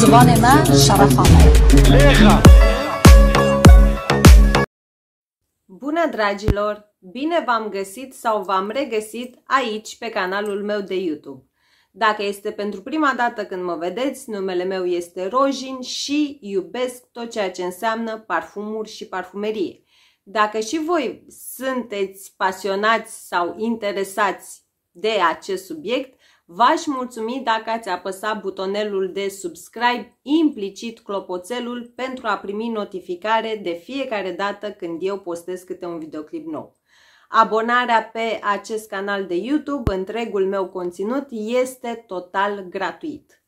زبان من Bună dragilor! Bine v-am găsit sau v-am regăsit aici pe canalul meu de YouTube. Dacă este pentru prima dată când mă vedeți, numele meu este Rojin și iubesc tot ceea ce înseamnă parfumuri și parfumerie. Dacă și voi sunteți pasionați sau interesați de acest subiect, V-aș mulțumi dacă ați apăsat butonelul de subscribe, implicit clopoțelul, pentru a primi notificare de fiecare dată când eu postez câte un videoclip nou. Abonarea pe acest canal de YouTube, întregul meu conținut, este total gratuit.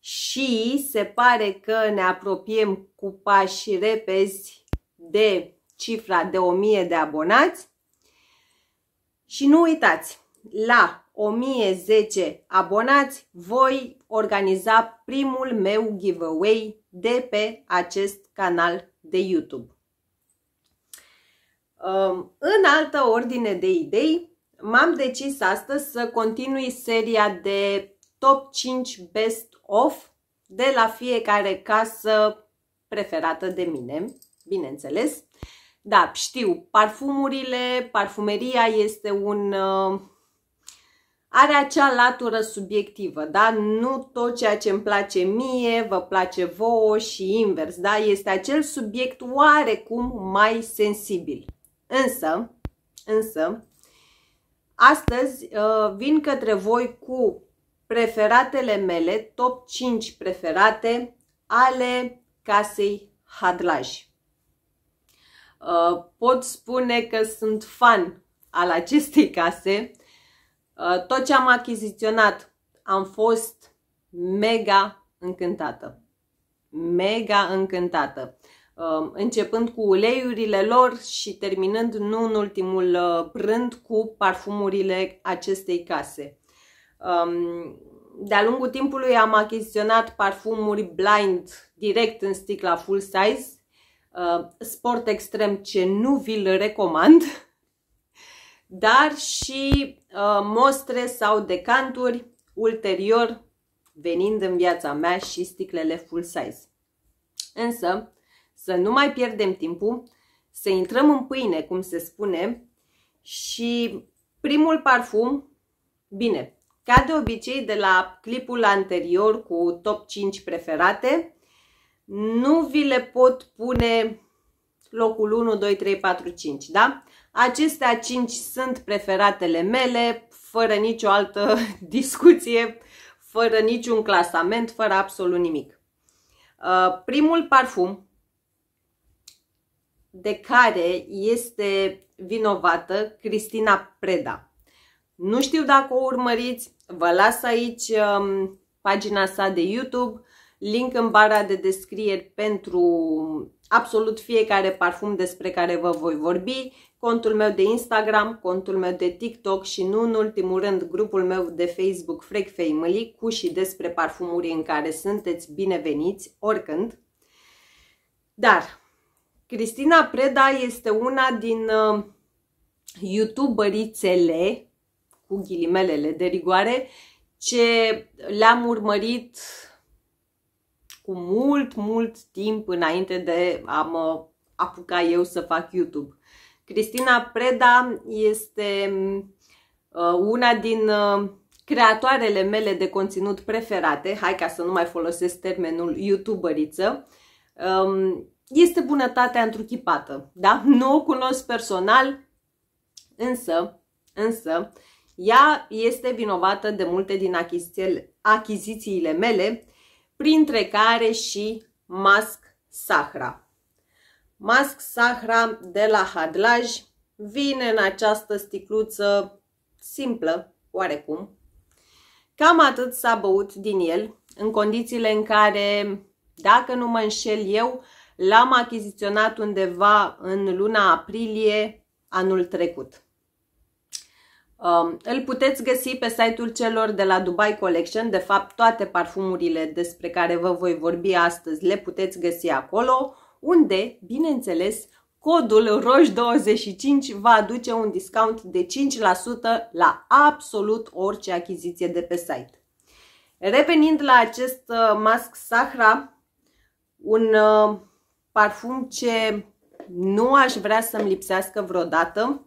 Și se pare că ne apropiem cu pași repezi de cifra de 1000 de abonați. Și nu uitați, la 1010 abonați, voi organiza primul meu giveaway de pe acest canal de YouTube. Um, în altă ordine de idei, m-am decis astăzi să continui seria de top 5 best of de la fiecare casă preferată de mine, bineînțeles. Da, știu, parfumurile, parfumeria este un uh, are acea latură subiectivă, da? Nu tot ceea ce îmi place mie vă place vouă și invers, da? Este acel subiect oarecum mai sensibil. Însă, însă, astăzi uh, vin către voi cu preferatele mele, top 5 preferate ale casei Hadlaj. Uh, pot spune că sunt fan al acestei case, Uh, tot ce am achiziționat, am fost mega încântată. Mega încântată. Uh, începând cu uleiurile lor și terminând, nu în ultimul uh, rând, cu parfumurile acestei case. Um, de-a lungul timpului am achiziționat parfumuri blind direct în sticla full size, sport extrem ce nu vi-l recomand, dar și uh, mostre sau decanturi ulterior venind în viața mea și sticlele full size. Însă, să nu mai pierdem timpul, să intrăm în pâine, cum se spune, și primul parfum, bine, ca de obicei de la clipul anterior cu top 5 preferate, nu vi le pot pune locul 1, 2, 3, 4, 5, da? Acestea cinci sunt preferatele mele, fără nicio altă discuție, fără niciun clasament, fără absolut nimic. Uh, primul parfum de care este vinovată Cristina Preda. Nu știu dacă o urmăriți, vă las aici um, pagina sa de YouTube, link în bara de descrieri pentru absolut fiecare parfum despre care vă voi vorbi contul meu de Instagram, contul meu de TikTok și nu în ultimul rând grupul meu de Facebook Frec Family cu și despre parfumuri în care sunteți bineveniți oricând. Dar Cristina Preda este una din uh, youtuberițele ghilimelele de rigoare ce le-am urmărit cu mult, mult timp înainte de a mă apuca eu să fac YouTube. Cristina Preda este uh, una din uh, creatoarele mele de conținut preferate, hai ca să nu mai folosesc termenul youtuberiță, um, este bunătatea întruchipată, da? Nu o cunosc personal, însă, însă, ea este vinovată de multe din achizițiile, mele, printre care și Mask Sahra. Masc Sahra de la Hadlaj vine în această sticluță simplă, oarecum. Cam atât s-a băut din el, în condițiile în care, dacă nu mă înșel eu, l-am achiziționat undeva în luna aprilie anul trecut. Um, îl puteți găsi pe site-ul celor de la Dubai Collection, de fapt toate parfumurile despre care vă voi vorbi astăzi le puteți găsi acolo unde, bineînțeles, codul ROJ25 va aduce un discount de 5% la absolut orice achiziție de pe site. Revenind la acest uh, mask Sahra, un uh, parfum ce nu aș vrea să-mi lipsească vreodată,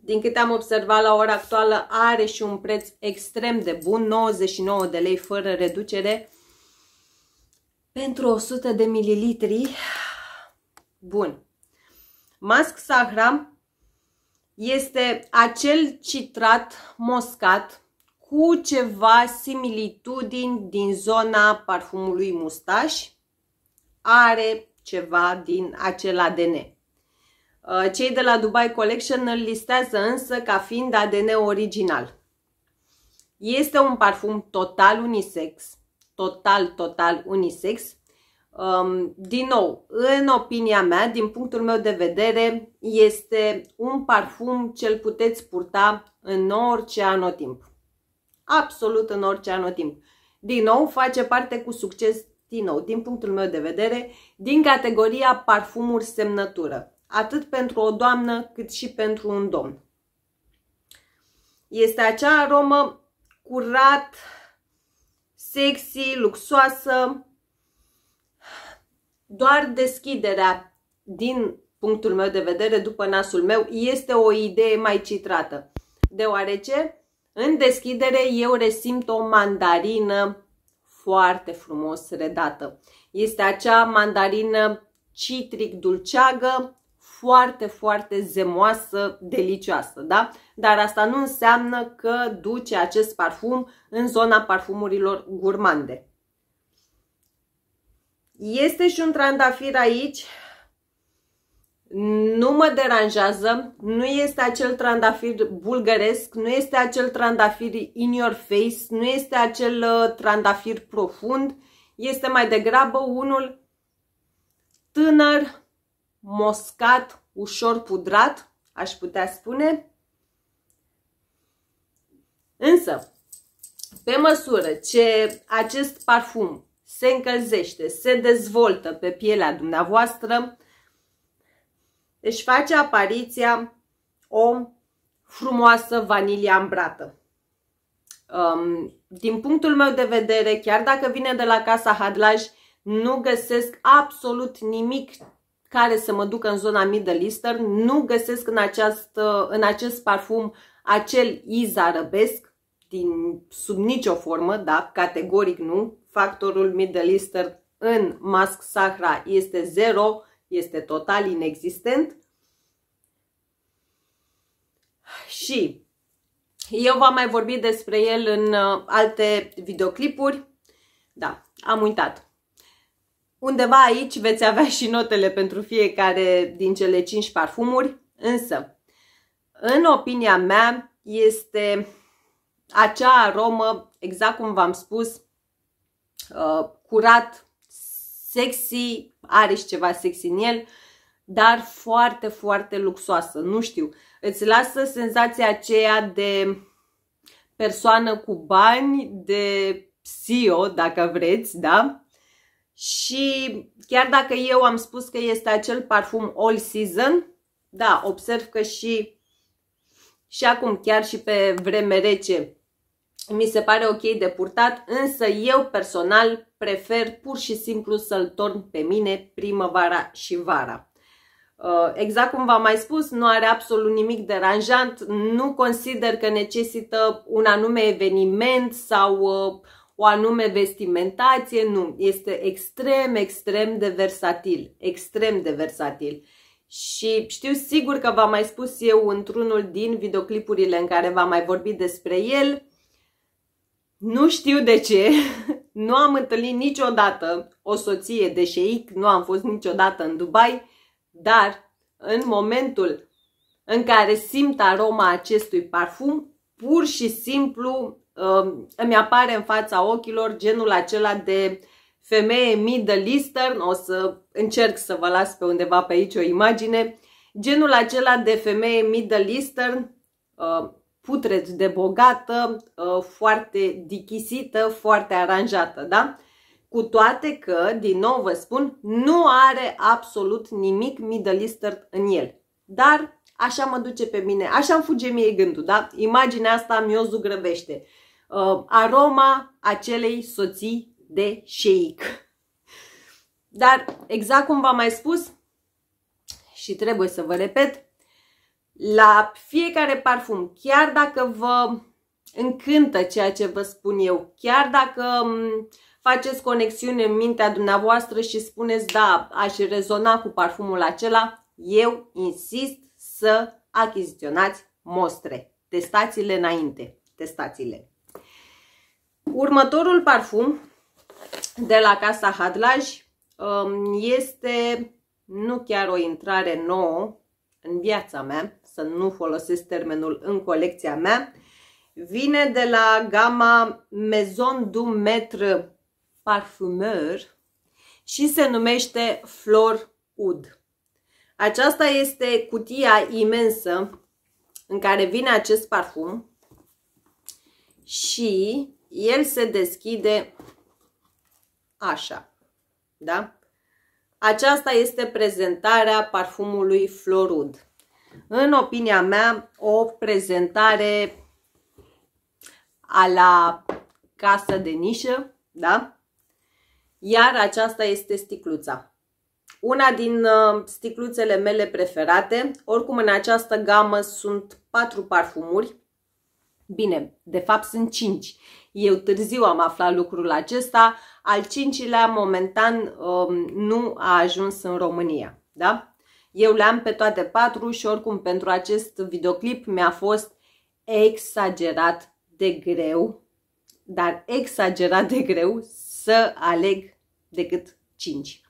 din câte am observat la ora actuală, are și un preț extrem de bun, 99 de lei fără reducere, pentru 100 de mililitri. Bun. Mask Sahra este acel citrat moscat cu ceva similitudini din zona parfumului mustaș. Are ceva din acel ADN. Uh, cei de la Dubai Collection îl listează însă ca fiind ADN original. Este un parfum total unisex, total, total unisex. Um, din nou, în opinia mea, din punctul meu de vedere, este un parfum ce îl puteți purta în orice anotimp. Absolut în orice anotimp. Din nou, face parte cu succes, din nou, din punctul meu de vedere, din categoria parfumuri semnătură. Atât pentru o doamnă, cât și pentru un domn. Este acea aromă curat, sexy, luxoasă. Doar deschiderea, din punctul meu de vedere, după nasul meu, este o idee mai citrată. Deoarece, în deschidere, eu resimt o mandarină foarte frumos redată. Este acea mandarină citric dulceagă, foarte, foarte zemoasă, delicioasă, da? dar asta nu înseamnă că duce acest parfum în zona parfumurilor gurmande. Este și un trandafir aici, nu mă deranjează, nu este acel trandafir bulgăresc, nu este acel trandafir in your face, nu este acel uh, trandafir profund, este mai degrabă unul tânăr, moscat, ușor pudrat, aș putea spune, Însă, pe măsură ce acest parfum se încălzește, se dezvoltă pe pielea dumneavoastră, își face apariția o frumoasă vanilie ambrată. Um, din punctul meu de vedere, chiar dacă vine de la Casa Hadlaj, nu găsesc absolut nimic care să mă ducă în zona Middle Eastern, nu găsesc în, această, în acest parfum acel iz arabesc, din sub nicio formă, da, categoric nu, factorul Middle Easter în Mask Sahra este zero, este total inexistent. Și eu v-am mai vorbit despre el în uh, alte videoclipuri. Da, am uitat. Undeva aici veți avea și notele pentru fiecare din cele 5 parfumuri, însă, în opinia mea, este acea aromă, exact cum v-am spus, uh, curat, sexy, are și ceva sexy în el, dar foarte, foarte luxoasă, nu știu. Îți lasă senzația aceea de persoană cu bani, de CEO dacă vreți, da? Și chiar dacă eu am spus că este acel parfum all season, da, observ că și, și acum, chiar și pe vreme rece, mi se pare ok de purtat, însă eu personal prefer pur și simplu să-l torn pe mine primăvara și vara. Uh, exact cum v-am mai spus, nu are absolut nimic deranjant, nu consider că necesită un anume eveniment sau uh, o anume vestimentație, nu. Este extrem, extrem de versatil, extrem de versatil. Și știu sigur că v-am mai spus eu într-unul din videoclipurile în care v-am mai vorbit despre el, nu știu de ce, nu am întâlnit niciodată o soție de șeic, nu am fost niciodată în Dubai, dar în momentul în care simt aroma acestui parfum, pur și simplu um, îmi apare în fața ochilor genul acela de femeie middle eastern, o să încerc să vă las pe undeva pe aici o imagine, genul acela de femeie middle eastern um, putreț de bogată, uh, foarte dichisită, foarte aranjată, da? Cu toate că, din nou vă spun, nu are absolut nimic Middle Eastern în el. Dar așa mă duce pe mine, așa îmi fuge mie gândul, da? Imaginea asta mi-o zugrăvește. Uh, aroma acelei soții de sheik. Dar, exact cum v-am mai spus, și trebuie să vă repet, la fiecare parfum, chiar dacă vă încântă ceea ce vă spun eu, chiar dacă mm, faceți conexiune în mintea dumneavoastră și spuneți, da, aș rezona cu parfumul acela, eu insist să achiziționați mostre. Testați-le înainte. Testați-le. Următorul parfum de la Casa Hadlaj um, este nu chiar o intrare nouă în viața mea, să nu folosesc termenul în colecția mea, vine de la gama Maison du Maître Parfumeur și se numește Flor Ud. Aceasta este cutia imensă în care vine acest parfum și el se deschide așa, da? Aceasta este prezentarea parfumului Florud. În opinia mea, o prezentare a la casă de nișă, da? Iar aceasta este sticluța. Una din uh, sticluțele mele preferate, oricum în această gamă sunt patru parfumuri. Bine, de fapt sunt cinci. Eu târziu am aflat lucrul acesta, al cincilea momentan um, nu a ajuns în România, da? Eu le-am pe toate patru și oricum pentru acest videoclip mi-a fost exagerat de greu, dar exagerat de greu să aleg decât 5.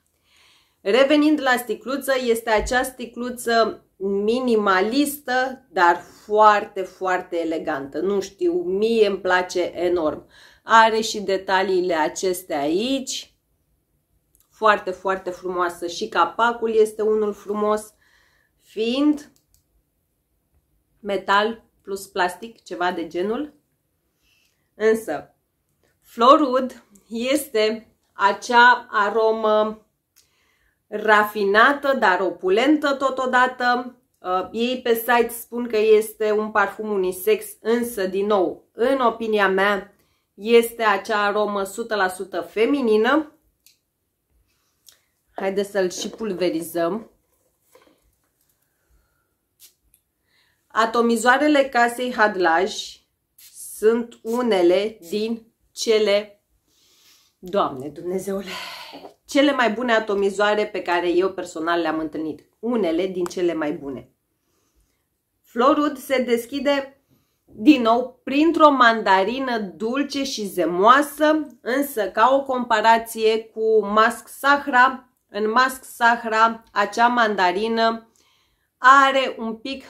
Revenind la sticluță, este acea sticluță minimalistă, dar foarte, foarte elegantă. Nu știu, mie îmi place enorm. Are și detaliile acestea aici, foarte, foarte frumoasă și capacul este unul frumos, fiind metal plus plastic, ceva de genul. Însă, Florud este acea aromă rafinată, dar opulentă totodată. Uh, ei pe site spun că este un parfum unisex, însă, din nou, în opinia mea, este acea aromă 100% feminină Haideți să-l și pulverizăm. Atomizoarele casei Hadlaj sunt unele din cele, Doamne Dumnezeule, cele mai bune atomizoare pe care eu personal le-am întâlnit. Unele din cele mai bune. Florud se deschide din nou printr-o mandarină dulce și zemoasă, însă ca o comparație cu Mask Sahra, în Mask sahra acea mandarină are un pic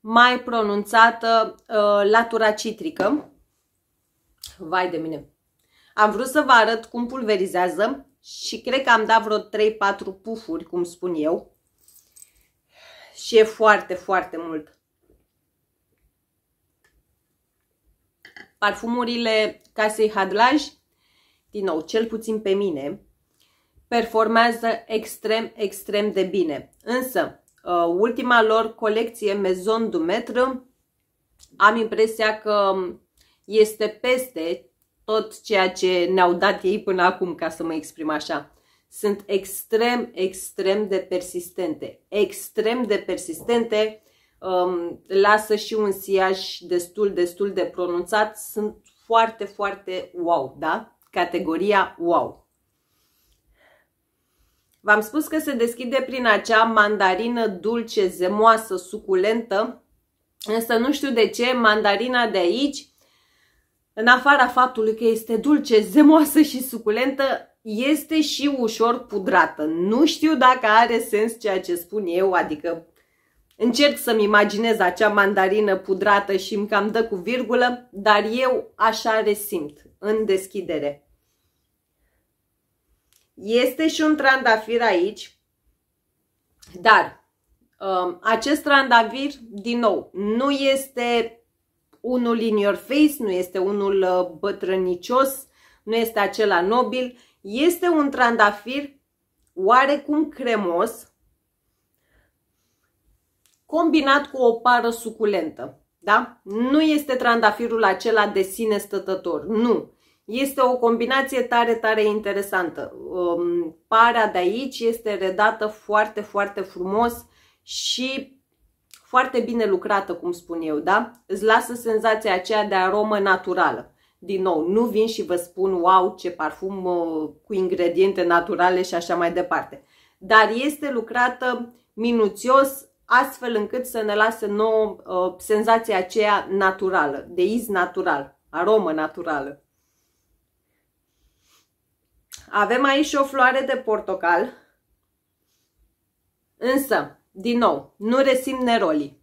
mai pronunțată uh, latura citrică. Vai de mine! Am vrut să vă arăt cum pulverizează și cred că am dat vreo 3-4 pufuri, cum spun eu. Și e foarte, foarte mult. Parfumurile casei Hadlaj, din nou, cel puțin pe mine, performează extrem, extrem de bine. Însă, uh, ultima lor colecție Maison du Maître, am impresia că este peste tot ceea ce ne-au dat ei până acum, ca să mă exprim așa. Sunt extrem, extrem de persistente. Extrem de persistente, um, lasă și un siaj destul, destul de pronunțat. Sunt foarte, foarte wow, da? Categoria wow. V-am spus că se deschide prin acea mandarină dulce, zemoasă, suculentă, însă nu știu de ce mandarina de aici, în afara faptului că este dulce, zemoasă și suculentă, este și ușor pudrată. Nu știu dacă are sens ceea ce spun eu, adică Încerc să-mi imaginez acea mandarină pudrată și îmi cam dă cu virgulă, dar eu așa resimt în deschidere. Este și un trandafir aici, dar um, acest trandafir, din nou, nu este unul in your face, nu este unul uh, bătrânicios, nu este acela nobil, este un trandafir oarecum cremos, combinat cu o pară suculentă. Da? Nu este trandafirul acela de sine stătător, nu. Este o combinație tare, tare interesantă. Um, para de aici este redată foarte, foarte frumos și foarte bine lucrată, cum spun eu, da? Îți lasă senzația aceea de aromă naturală. Din nou, nu vin și vă spun, wow, ce parfum uh, cu ingrediente naturale și așa mai departe. Dar este lucrată minuțios, astfel încât să ne lasă nouă uh, senzația aceea naturală, de iz natural, aromă naturală. Avem aici o floare de portocal, însă, din nou, nu resim nerolii.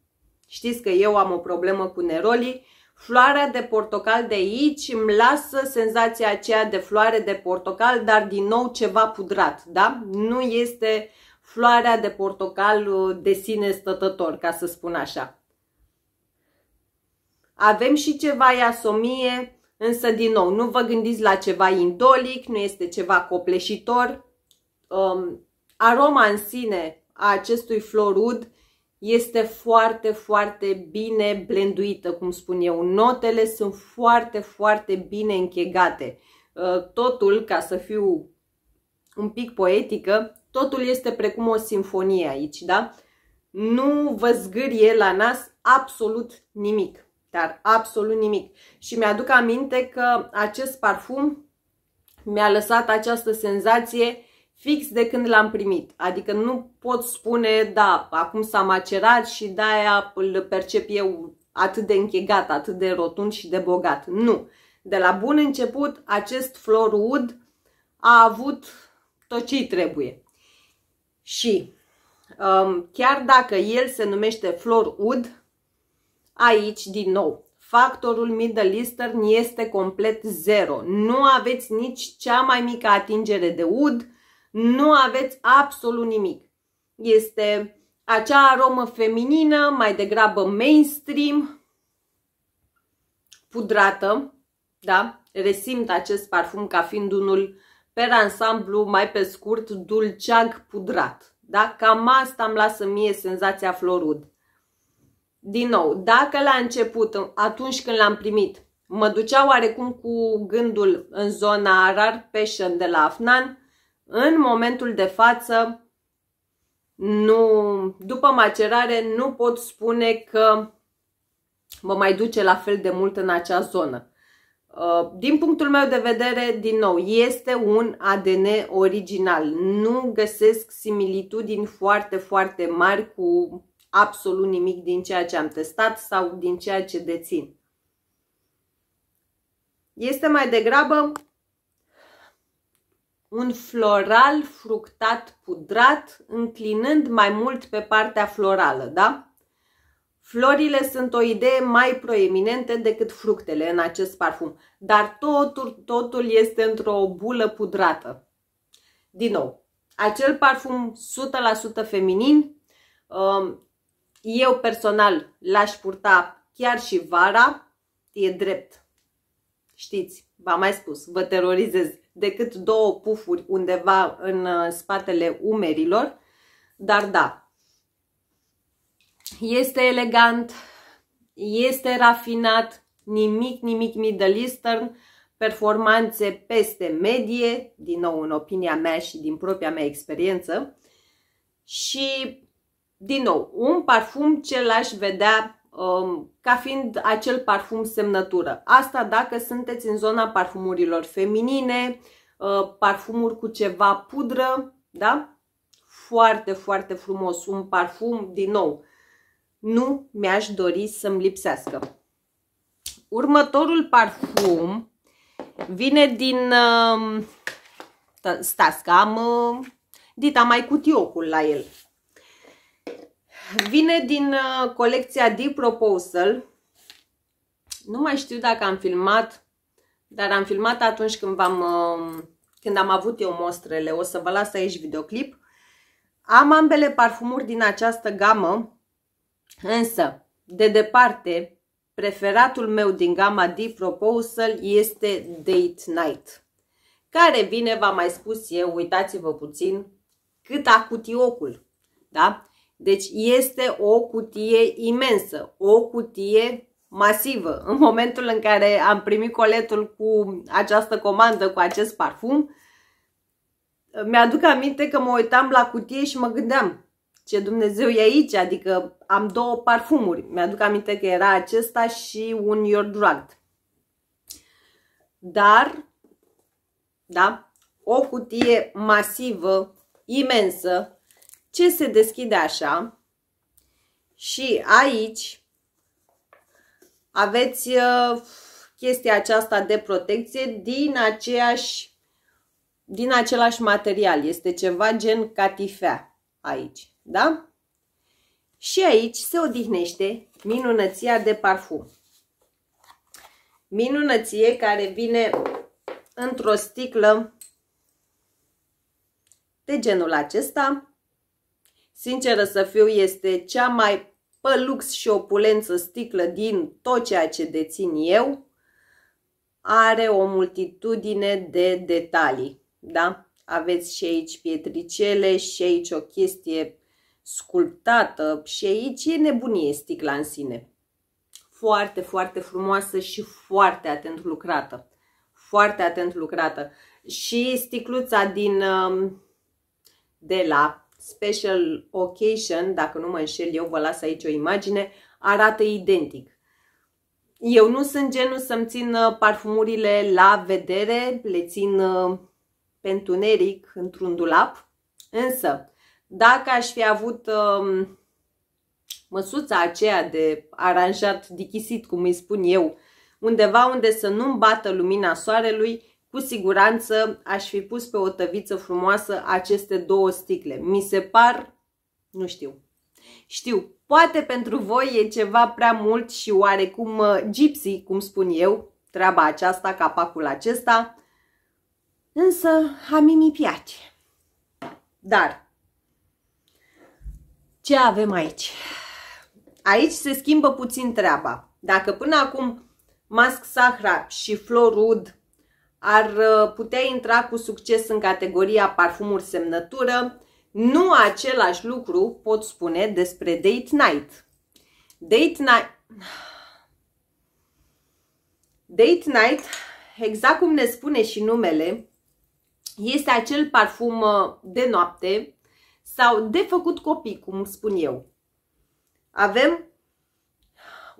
Știți că eu am o problemă cu nerolii. Floarea de portocal de aici îmi lasă senzația aceea de floare de portocal, dar din nou ceva pudrat, da? Nu este floarea de portocal uh, de sine stătător, ca să spun așa. Avem și ceva iasomie, Însă, din nou, nu vă gândiți la ceva indolic, nu este ceva copleșitor. Um, aroma în sine a acestui florud este foarte, foarte bine blenduită, cum spun eu. Notele sunt foarte, foarte bine închegate. Uh, totul, ca să fiu un pic poetică, totul este precum o sinfonie aici, da? Nu vă zgârie la nas absolut nimic dar absolut nimic. Și mi-aduc aminte că acest parfum mi-a lăsat această senzație fix de când l-am primit. Adică nu pot spune, da, acum s-a macerat și de-aia îl percep eu atât de închegat, atât de rotund și de bogat. Nu. De la bun început, acest flor ud a avut tot ce trebuie. Și um, chiar dacă el se numește flor ud, Aici, din nou, factorul Middle Eastern este complet zero. Nu aveți nici cea mai mică atingere de ud, nu aveți absolut nimic. Este acea aromă feminină, mai degrabă mainstream, pudrată, da? Resimt acest parfum ca fiind unul pe ansamblu, mai pe scurt, dulceag pudrat. Da? Cam asta îmi lasă mie senzația florud din nou, dacă la început, atunci când l-am primit, mă ducea oarecum cu gândul în zona Arar Passion de la Afnan, în momentul de față, nu, după macerare, nu pot spune că mă mai duce la fel de mult în acea zonă. Uh, din punctul meu de vedere, din nou, este un ADN original. Nu găsesc similitudini foarte, foarte mari cu absolut nimic din ceea ce am testat sau din ceea ce dețin. Este mai degrabă un floral fructat pudrat, înclinând mai mult pe partea florală, da? Florile sunt o idee mai proeminentă decât fructele în acest parfum, dar totul, totul este într-o bulă pudrată. Din nou, acel parfum 100% feminin, um, eu personal l-aș purta chiar și vara, e drept. Știți, v-am mai spus, vă terorizez decât două pufuri undeva în uh, spatele umerilor, dar da, este elegant, este rafinat, nimic, nimic middle eastern, performanțe peste medie, din nou în opinia mea și din propria mea experiență și din nou, un parfum ce l-aș vedea um, ca fiind acel parfum semnătură. Asta dacă sunteți în zona parfumurilor feminine, uh, parfumuri cu ceva pudră, da? Foarte, foarte frumos. Un parfum, din nou, nu mi-aș dori să-mi lipsească. Următorul parfum vine din... Uh, stați că am... Uh, Dita mai cutiocul la el. Vine din uh, colecția The Proposal. Nu mai știu dacă am filmat, dar am filmat atunci când, am uh, când am avut eu mostrele. O să vă las aici videoclip. Am ambele parfumuri din această gamă, însă, de departe, preferatul meu din gama The Proposal este Date Night, care vine, v-am mai spus eu, uitați-vă puțin, cât a cutiocul, da? Deci este o cutie imensă, o cutie masivă. În momentul în care am primit coletul cu această comandă, cu acest parfum, mi-aduc aminte că mă uitam la cutie și mă gândeam ce Dumnezeu e aici, adică am două parfumuri. Mi-aduc aminte că era acesta și un Your Drugged. Dar, da, o cutie masivă, imensă, ce se deschide așa și aici aveți uh, chestia aceasta de protecție din aceeași din același material. Este ceva gen catifea aici, da? Și aici se odihnește minunăția de parfum. Minunăție care vine într-o sticlă de genul acesta sinceră să fiu, este cea mai pălux și opulență sticlă din tot ceea ce dețin eu. Are o multitudine de detalii, da? Aveți și aici pietricele, și aici o chestie sculptată, și aici e nebunie sticla în sine. Foarte, foarte frumoasă și foarte atent lucrată. Foarte atent lucrată. Și sticluța din, um, de la special occasion, dacă nu mă înșel eu, vă las aici o imagine, arată identic. Eu nu sunt genul să-mi țin uh, parfumurile la vedere, le țin uh, pentru neric într-un dulap, însă dacă aș fi avut um, măsuța aceea de aranjat dichisit, cum îi spun eu, undeva unde să nu-mi bată lumina soarelui, cu siguranță aș fi pus pe o tăviță frumoasă aceste două sticle. Mi se par, nu știu, știu, poate pentru voi e ceva prea mult și oarecum uh, gypsy, cum spun eu, treaba aceasta, capacul acesta, însă a mi mi piace. Dar, ce avem aici? Aici se schimbă puțin treaba. Dacă până acum Mask Sahra și Florud ar uh, putea intra cu succes în categoria parfumuri semnătură, nu același lucru pot spune despre date night. Date night... Date night, exact cum ne spune și numele, este acel parfum uh, de noapte sau de făcut copii, cum spun eu. Avem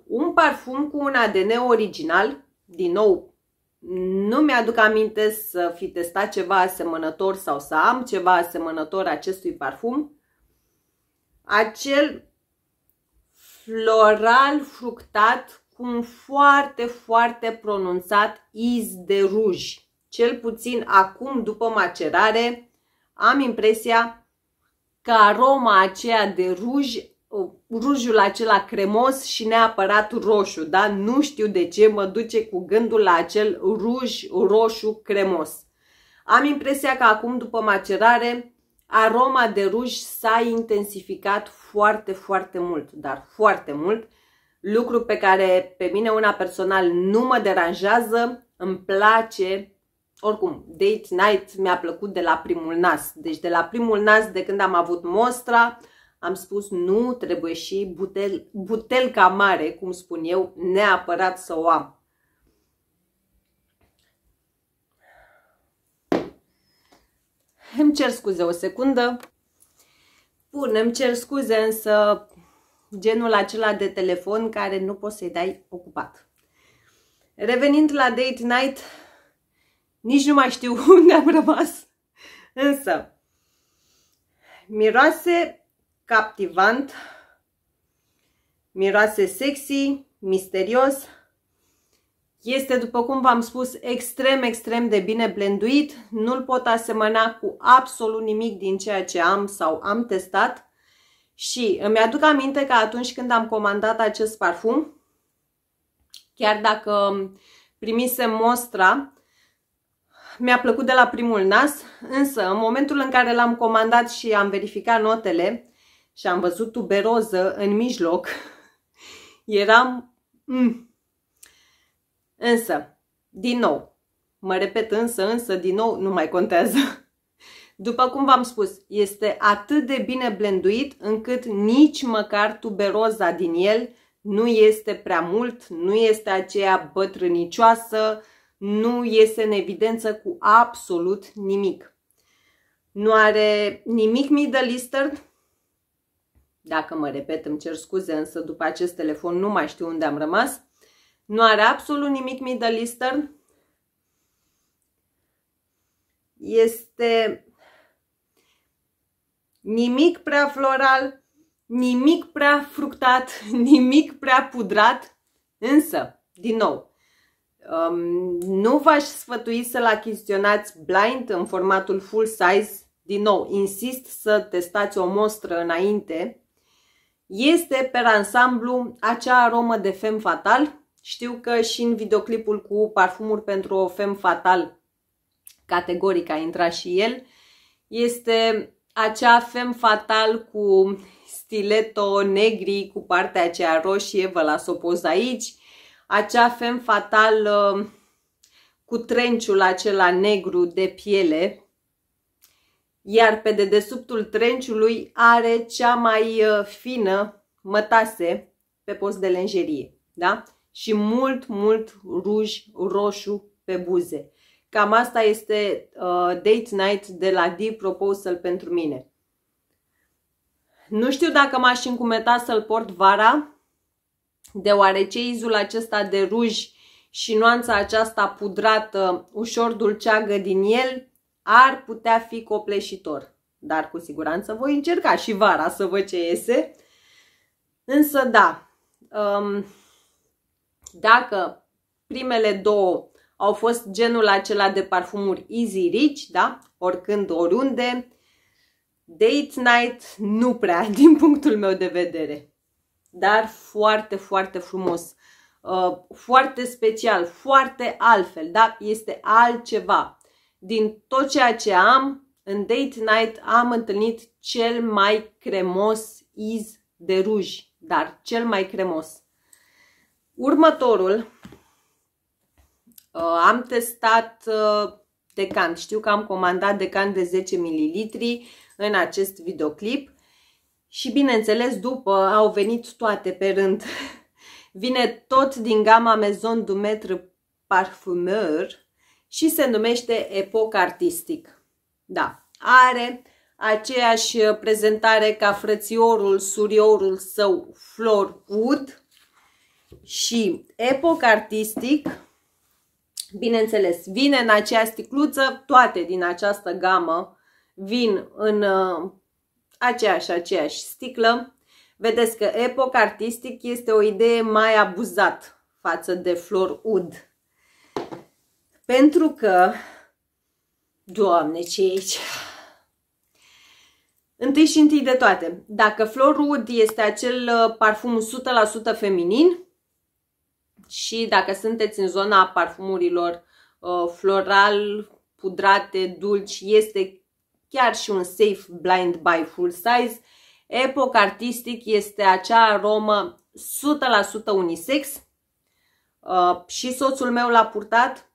un parfum cu un ADN original, din nou nu mi-aduc aminte să fi testat ceva asemănător sau să am ceva asemănător acestui parfum. Acel floral fructat cu un foarte, foarte pronunțat iz de ruj. Cel puțin acum, după macerare, am impresia că aroma aceea de ruj rujul acela cremos și neapărat roșu, da? Nu știu de ce mă duce cu gândul la acel ruj roșu cremos. Am impresia că acum, după macerare, aroma de ruj s-a intensificat foarte, foarte mult, dar foarte mult, lucru pe care pe mine una personal nu mă deranjează, îmi place, oricum, date night mi-a plăcut de la primul nas, deci de la primul nas, de când am avut mostra, am spus nu, trebuie și butel, butelca mare, cum spun eu, neapărat să o am. Îmi cer scuze o secundă. Bun, îmi cer scuze, însă genul acela de telefon care nu poți să-i dai ocupat. Revenind la date night, nici nu mai știu unde am rămas. Însă, miroase captivant, miroase sexy, misterios, este, după cum v-am spus, extrem, extrem de bine blenduit, nu-l pot asemăna cu absolut nimic din ceea ce am sau am testat și îmi aduc aminte că atunci când am comandat acest parfum, chiar dacă primise mostra, mi-a plăcut de la primul nas, însă în momentul în care l-am comandat și am verificat notele, și am văzut tuberoză în mijloc, eram... Mm. Însă, din nou, mă repet însă, însă, din nou, nu mai contează. După cum v-am spus, este atât de bine blenduit încât nici măcar tuberoza din el nu este prea mult, nu este aceea bătrânicioasă, nu iese în evidență cu absolut nimic. Nu are nimic middle eastern, dacă mă repet, îmi cer scuze, însă după acest telefon nu mai știu unde am rămas. Nu are absolut nimic Middle Eastern. Este nimic prea floral, nimic prea fructat, nimic prea pudrat, însă, din nou, um, nu v-aș sfătui să-l achiziționați blind în formatul full size, din nou, insist să testați o mostră înainte este pe ansamblu acea aromă de fem fatal. Știu că și în videoclipul cu parfumuri pentru o fem fatal, categoric a intrat și el, este acea fem fatal cu stiletto negri cu partea aceea roșie, vă las o poză aici, acea fem fatal uh, cu trenciul acela negru de piele, iar pe dedesubtul trenciului are cea mai uh, fină mătase pe post de lenjerie, da? Și mult, mult ruj roșu pe buze. Cam asta este uh, date night de la Deep Proposal pentru mine. Nu știu dacă m-aș încumeta să-l port vara, deoarece izul acesta de ruj și nuanța aceasta pudrată, ușor dulceagă din el, ar putea fi copleșitor, dar cu siguranță voi încerca și vara să văd ce iese. Însă da, um, dacă primele două au fost genul acela de parfumuri easy rich, da? oricând, oriunde, date night nu prea, din punctul meu de vedere. Dar foarte, foarte frumos, uh, foarte special, foarte altfel, da? este altceva. Din tot ceea ce am, în date night am întâlnit cel mai cremos iz de ruj, dar cel mai cremos. Următorul, uh, am testat uh, decan. Știu că am comandat decan de 10 ml în acest videoclip și bineînțeles după au venit toate pe rând. Vine tot din gama Maison Dumetre Parfumeur și se numește Epoca Artistic. Da, are aceeași uh, prezentare ca frățiorul, suriorul său Flor Wood și Epoca Artistic, bineînțeles, vine în acea sticluță, toate din această gamă vin în uh, aceeași, aceeași sticlă. Vedeți că Epoca Artistic este o idee mai abuzat față de Flor Wood pentru că, Doamne, ce e aici? Întâi și întâi de toate, dacă Florwood este acel uh, parfum 100% feminin și dacă sunteți în zona parfumurilor uh, floral, pudrate, dulci, este chiar și un safe blind by full size. epoc Artistic este acea aromă 100% unisex uh, și soțul meu l-a purtat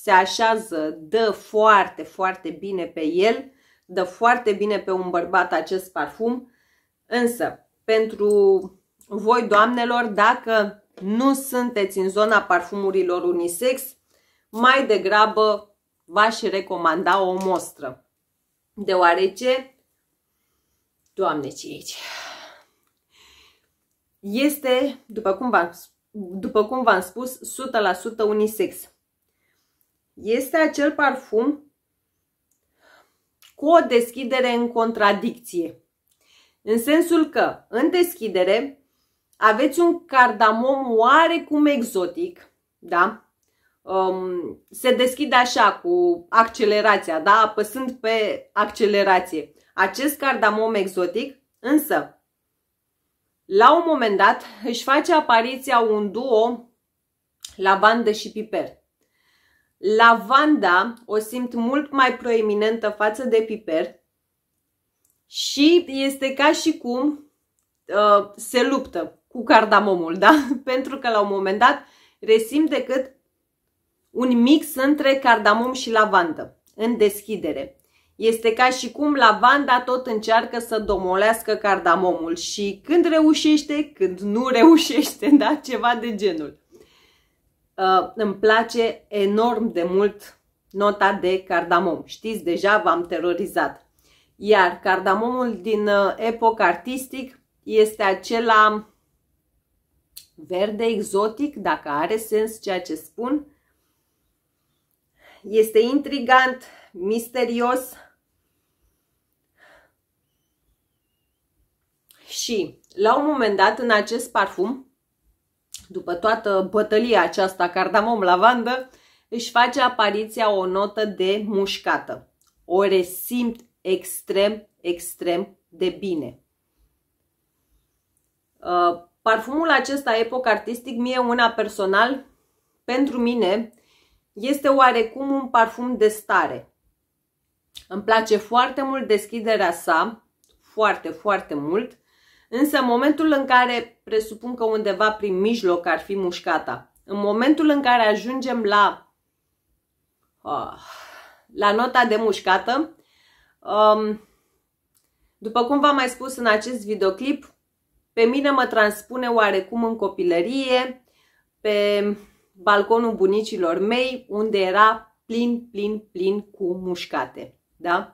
se așează, dă foarte, foarte bine pe el, dă foarte bine pe un bărbat acest parfum, însă pentru voi, doamnelor, dacă nu sunteți în zona parfumurilor unisex, mai degrabă v-aș recomanda o mostră, deoarece, doamne ce aici, este, după cum v-am spus, după cum v-am spus, 100% unisex. Este acel parfum cu o deschidere în contradicție. În sensul că, în deschidere, aveți un cardamom oarecum exotic, da? Um, se deschide așa cu accelerația, da? Apăsând pe accelerație. Acest cardamom exotic, însă, la un moment dat își face apariția un duo lavandă și piper. Lavanda o simt mult mai proeminentă față de piper și este ca și cum uh, se luptă cu cardamomul, da? Pentru că la un moment dat resim decât un mix între cardamom și lavandă în deschidere. Este ca și cum lavanda tot încearcă să domolească cardamomul și când reușește, când nu reușește, da? Ceva de genul. Uh, îmi place enorm de mult nota de cardamom. Știți, deja v-am terorizat. Iar cardamomul din uh, epoc artistic este acela verde exotic, dacă are sens ceea ce spun. Este intrigant, misterios și la un moment dat în acest parfum după toată bătălia aceasta cardamom-lavandă, își face apariția o notă de mușcată. O resimt extrem, extrem de bine. Uh, parfumul acesta epoc artistic, mie una personal, pentru mine, este oarecum un parfum de stare. Îmi place foarte mult deschiderea sa, foarte, foarte mult. Însă în momentul în care, presupun că undeva prin mijloc ar fi mușcata, în momentul în care ajungem la, uh, la nota de mușcată, um, după cum v-am mai spus în acest videoclip, pe mine mă transpune oarecum în copilărie, pe balconul bunicilor mei, unde era plin, plin, plin cu mușcate. Da?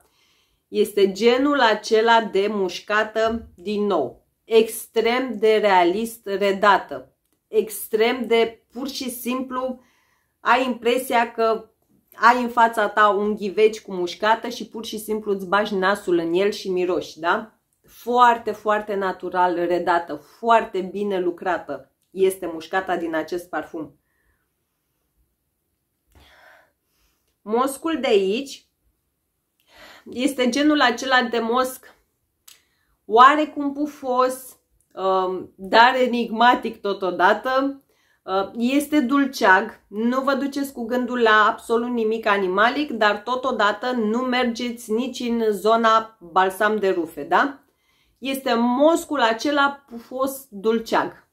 Este genul acela de mușcată din nou extrem de realist redată, extrem de pur și simplu ai impresia că ai în fața ta un ghiveci cu mușcată și pur și simplu îți bagi nasul în el și miroși, da? Foarte, foarte natural redată, foarte bine lucrată este mușcata din acest parfum. Moscul de aici este genul acela de mosc oarecum pufos, um, dar enigmatic totodată. Uh, este dulceag, nu vă duceți cu gândul la absolut nimic animalic, dar totodată nu mergeți nici în zona balsam de rufe, da? Este moscul acela pufos dulceag.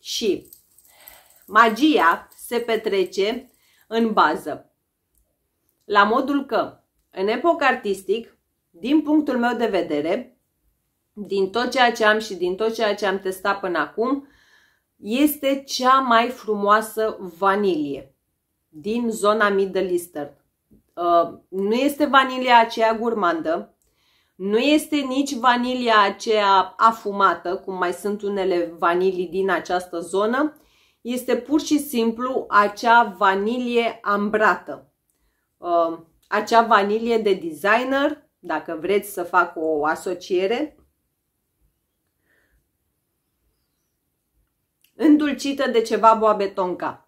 Și magia se petrece în bază, la modul că în epoc artistic, din punctul meu de vedere, din tot ceea ce am și din tot ceea ce am testat până acum, este cea mai frumoasă vanilie din zona Middle Eastern. Uh, nu este vanilia aceea gurmandă, nu este nici vanilia aceea afumată, cum mai sunt unele vanilii din această zonă, este pur și simplu acea vanilie ambrată. Uh, acea vanilie de designer, dacă vreți să fac o asociere, îndulcită de ceva boabe tonka.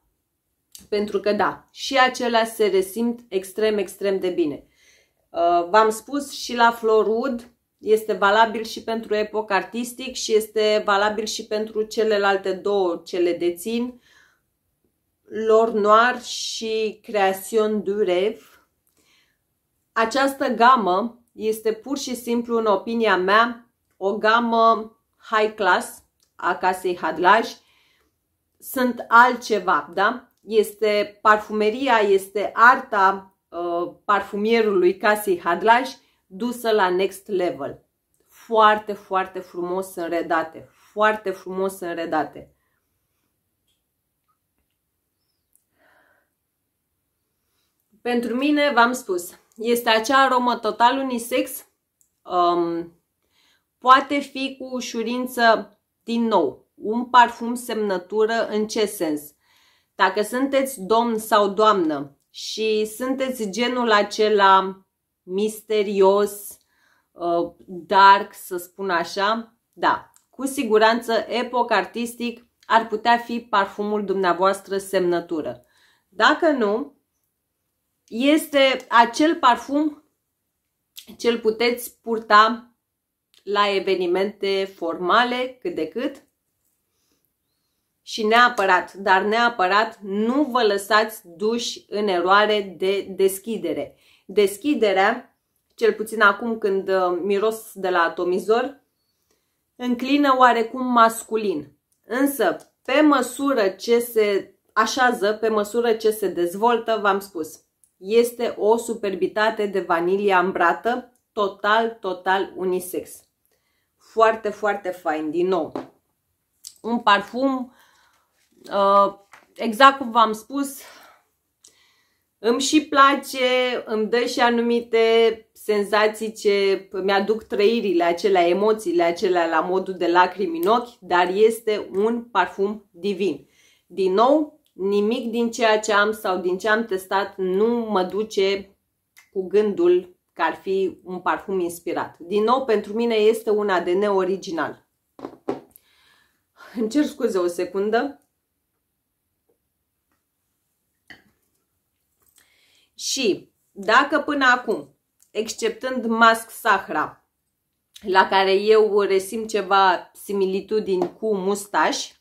Pentru că da, și acelea se resimt extrem, extrem de bine. Uh, v-am spus și la Florud, este valabil și pentru epoc artistic și este valabil și pentru celelalte două ce le dețin, Lor Noir și Creation du Rêve această gamă este pur și simplu, în opinia mea, o gamă high class a casei Hadlaj. Sunt altceva, da? Este parfumeria, este arta uh, parfumierului casei Hadlaj dusă la next level. Foarte, foarte frumos înredate. Foarte frumos înredate. Pentru mine, v-am spus, este acea aromă total unisex, um, poate fi cu ușurință, din nou, un parfum semnătură în ce sens? Dacă sunteți domn sau doamnă și sunteți genul acela misterios, uh, dark, să spun așa, da, cu siguranță epoc artistic ar putea fi parfumul dumneavoastră semnătură. Dacă nu, este acel parfum ce îl puteți purta la evenimente formale cât de cât și neapărat, dar neapărat nu vă lăsați duși în eroare de deschidere. Deschiderea, cel puțin acum când uh, miros de la atomizor, înclină oarecum masculin. Însă, pe măsură ce se așează, pe măsură ce se dezvoltă, v-am spus, este o superbitate de vanilie ambrată, total, total unisex. Foarte, foarte fain, din nou. Un parfum, uh, exact cum v-am spus, îmi și place, îmi dă și anumite senzații ce mi-aduc trăirile acelea, emoțiile acelea la modul de lacrimi în ochi, dar este un parfum divin. Din nou, nimic din ceea ce am sau din ce am testat nu mă duce cu gândul că ar fi un parfum inspirat. Din nou, pentru mine este un ADN original. Îmi cer scuze o secundă. Și dacă până acum, exceptând Mask Sahra, la care eu resim ceva similitudini cu mustași,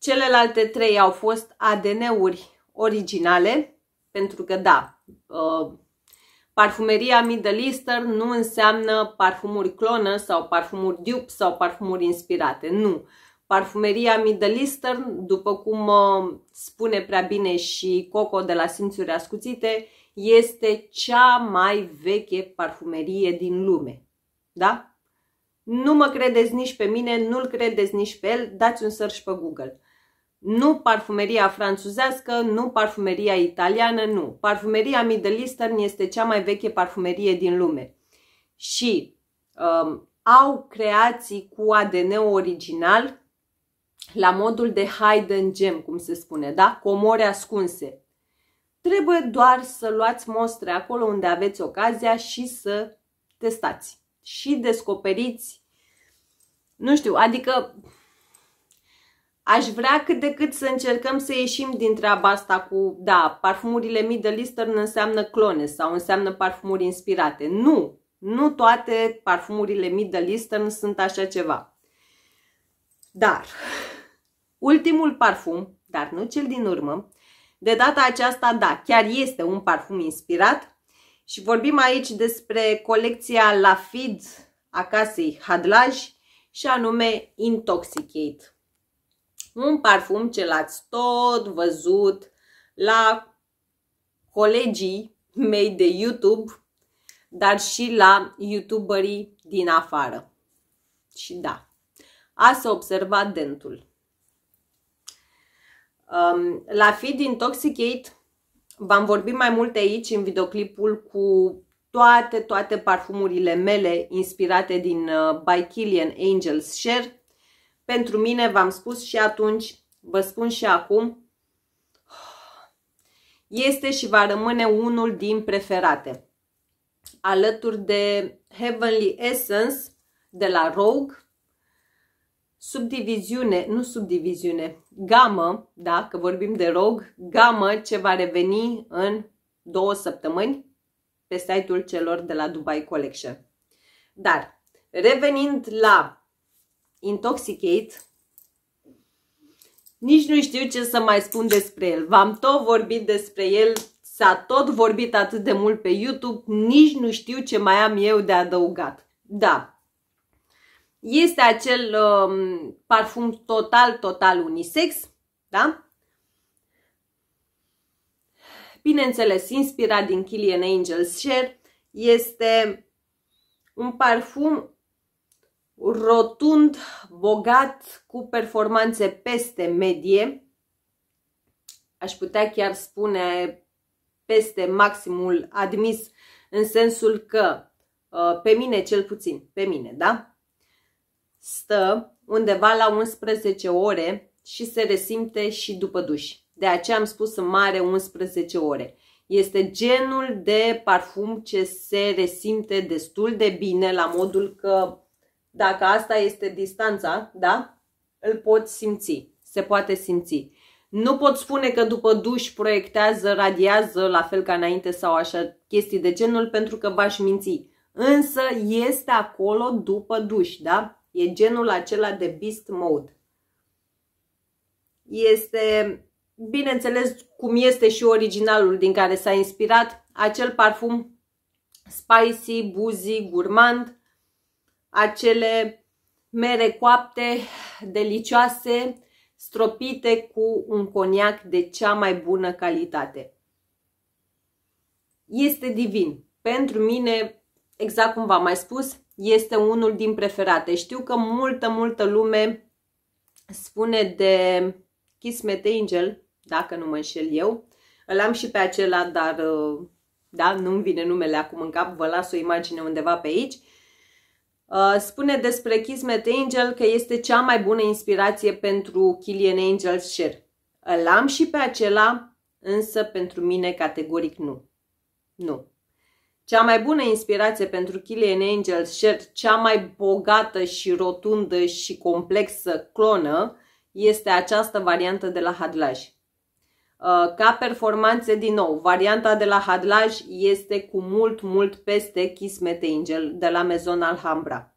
Celelalte trei au fost ADN-uri originale, pentru că da, uh, parfumeria Middle Eastern nu înseamnă parfumuri clonă sau parfumuri dupe sau parfumuri inspirate, nu. Parfumeria Middle Eastern, după cum uh, spune prea bine și Coco de la Simțuri Ascuțite, este cea mai veche parfumerie din lume. Da? Nu mă credeți nici pe mine, nu-l credeți nici pe el, dați un search pe Google. Nu parfumeria franțuzească, nu parfumeria italiană, nu. Parfumeria Middle Eastern este cea mai veche parfumerie din lume. Și um, au creații cu ADN original la modul de and gem, cum se spune, da? Comore ascunse. Trebuie doar să luați mostre acolo unde aveți ocazia și să testați și descoperiți, nu știu, adică aș vrea cât de cât să încercăm să ieșim din treaba asta cu, da, parfumurile Middle Eastern înseamnă clone sau înseamnă parfumuri inspirate. Nu! Nu toate parfumurile Middle Eastern sunt așa ceva. Dar, ultimul parfum, dar nu cel din urmă, de data aceasta, da, chiar este un parfum inspirat și vorbim aici despre colecția La Fid a casei Hadlaj și anume Intoxicate. Un parfum ce l-ați tot văzut la colegii mei de YouTube, dar și la youtuberii din afară. Și da, ați observat dentul. Um, la Feed Intoxicate v-am vorbit mai mult aici în videoclipul cu toate, toate parfumurile mele inspirate din uh, By Killian Angels Share pentru mine, v-am spus și atunci, vă spun și acum, este și va rămâne unul din preferate. Alături de Heavenly Essence de la Rogue, subdiviziune, nu subdiviziune, gamă, da, că vorbim de Rogue, gamă ce va reveni în două săptămâni pe site-ul celor de la Dubai Collection. Dar, revenind la Intoxicate. Nici nu știu ce să mai spun despre el. V-am tot vorbit despre el, s-a tot vorbit atât de mult pe YouTube, nici nu știu ce mai am eu de adăugat. Da, este acel um, parfum total, total unisex, da? Bineînțeles, inspirat din Killian Angels Share, este un parfum rotund, bogat, cu performanțe peste medie, aș putea chiar spune peste maximul admis, în sensul că, uh, pe mine cel puțin, pe mine, da? Stă undeva la 11 ore și se resimte și după duș. De aceea am spus în mare 11 ore. Este genul de parfum ce se resimte destul de bine la modul că dacă asta este distanța, da, îl poți simți, se poate simți. Nu pot spune că după duș proiectează, radiază, la fel ca înainte sau așa, chestii de genul, pentru că v-aș minți. Însă este acolo după duș, da? E genul acela de beast mode. Este, bineînțeles, cum este și originalul din care s-a inspirat, acel parfum spicy, buzi, gurmand acele mere coapte delicioase, stropite cu un coniac de cea mai bună calitate. Este divin. Pentru mine, exact cum v-am mai spus, este unul din preferate. Știu că multă, multă lume spune de Kismet Angel, dacă nu mă înșel eu. Îl am și pe acela, dar da, nu-mi vine numele acum în cap, vă las o imagine undeva pe aici. Uh, spune despre Kismet Angel că este cea mai bună inspirație pentru Killian Angels Share. Îl am și pe acela, însă pentru mine categoric nu. Nu. Cea mai bună inspirație pentru Killian Angels Share, cea mai bogată și rotundă și complexă clonă, este această variantă de la Hadlaj. Uh, ca performanțe, din nou, varianta de la Hadlaj este cu mult, mult peste kismet Angel de la Maison Alhambra.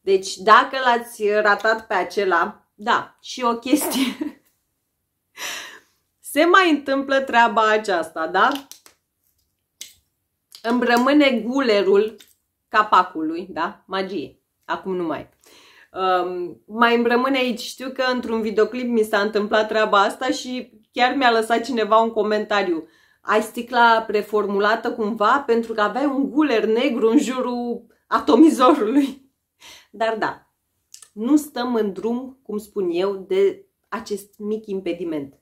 Deci, dacă l-ați ratat pe acela, da, și o chestie. Se mai întâmplă treaba aceasta, da? Îmi rămâne gulerul capacului, da? Magie. Acum nu mai. Um, mai îmi rămâne aici. Știu că într-un videoclip mi s-a întâmplat treaba asta și Chiar mi-a lăsat cineva un comentariu. Ai sticla preformulată cumva pentru că aveai un guler negru în jurul atomizorului. Dar da, nu stăm în drum, cum spun eu, de acest mic impediment.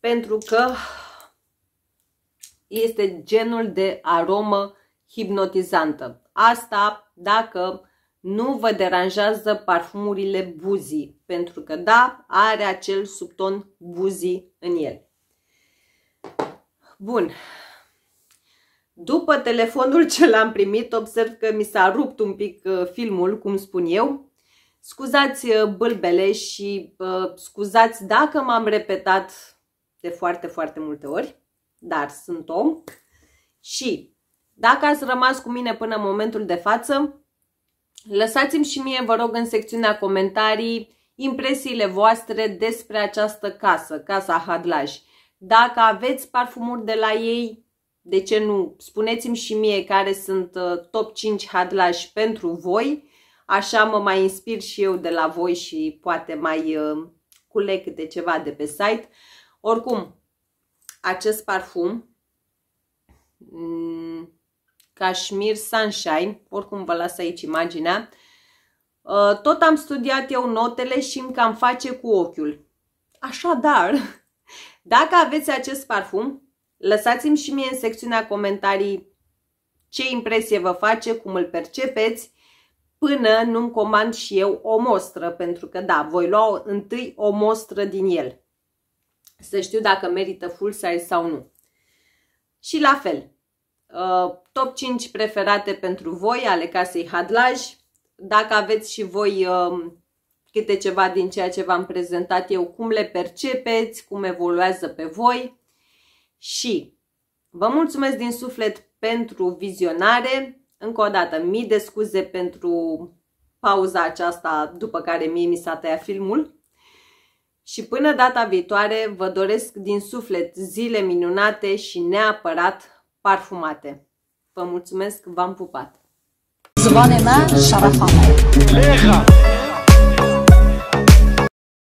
Pentru că este genul de aromă hipnotizantă. Asta dacă nu vă deranjează parfumurile buzii, pentru că da, are acel subton buzii în el. Bun. După telefonul ce l-am primit, observ că mi s-a rupt un pic uh, filmul, cum spun eu. Scuzați uh, bâlbele și uh, scuzați dacă m-am repetat de foarte, foarte multe ori, dar sunt om. Și dacă ați rămas cu mine până în momentul de față, Lăsați-mi și mie, vă rog, în secțiunea comentarii impresiile voastre despre această casă, Casa Hadlaj. Dacă aveți parfumuri de la ei, de ce nu? Spuneți-mi și mie care sunt uh, top 5 Hadlaj pentru voi, așa mă mai inspir și eu de la voi și poate mai uh, culeg câte ceva de pe site. Oricum, acest parfum mm, Kashmir Sunshine, oricum vă las aici imaginea. Uh, tot am studiat eu notele și îmi cam face cu ochiul. Așadar, dacă aveți acest parfum, lăsați-mi și mie în secțiunea comentarii ce impresie vă face, cum îl percepeți, până nu-mi comand și eu o mostră, pentru că da, voi lua întâi o mostră din el. Să știu dacă merită full size sau nu. Și la fel, Uh, top 5 preferate pentru voi ale casei Hadlaj. Dacă aveți și voi um, câte ceva din ceea ce v-am prezentat eu, cum le percepeți, cum evoluează pe voi. Și vă mulțumesc din suflet pentru vizionare. Încă o dată, mii de scuze pentru pauza aceasta după care mie mi s-a tăiat filmul. Și până data viitoare, vă doresc din suflet zile minunate și neapărat parfumate. Vă mulțumesc, v-am pupat! Zvane mea, șarafa